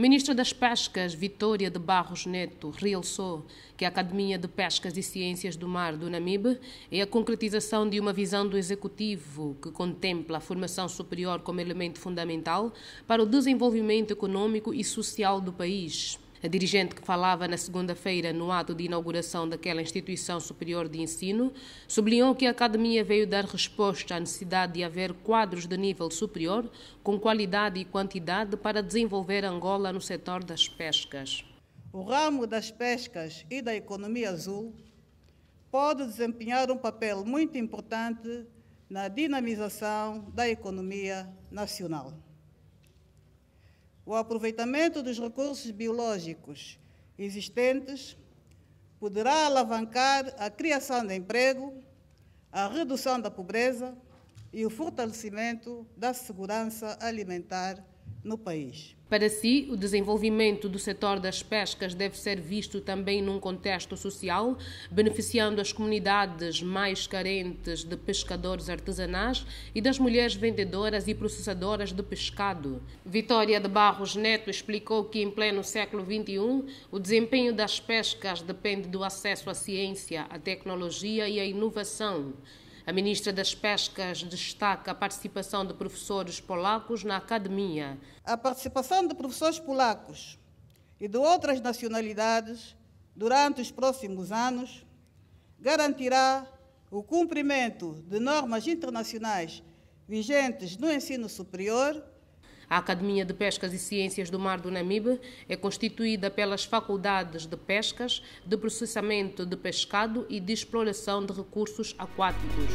Ministra das Pescas, Vitória de Barros Neto, realçou que a Academia de Pescas e Ciências do Mar do Namibe é a concretização de uma visão do Executivo que contempla a formação superior como elemento fundamental para o desenvolvimento econômico e social do país. A dirigente que falava na segunda-feira no ato de inauguração daquela instituição superior de ensino sublinhou que a academia veio dar resposta à necessidade de haver quadros de nível superior com qualidade e quantidade para desenvolver Angola no setor das pescas. O ramo das pescas e da economia azul pode desempenhar um papel muito importante na dinamização da economia nacional o aproveitamento dos recursos biológicos existentes poderá alavancar a criação de emprego, a redução da pobreza e o fortalecimento da segurança alimentar no país. Para si, o desenvolvimento do setor das pescas deve ser visto também num contexto social, beneficiando as comunidades mais carentes de pescadores artesanais e das mulheres vendedoras e processadoras de pescado. Vitória de Barros Neto explicou que, em pleno século XXI, o desempenho das pescas depende do acesso à ciência, à tecnologia e à inovação. A ministra das Pescas destaca a participação de professores polacos na academia. A participação de professores polacos e de outras nacionalidades durante os próximos anos garantirá o cumprimento de normas internacionais vigentes no ensino superior a Academia de Pescas e Ciências do Mar do Namibe é constituída pelas faculdades de pescas, de processamento de pescado e de exploração de recursos aquáticos.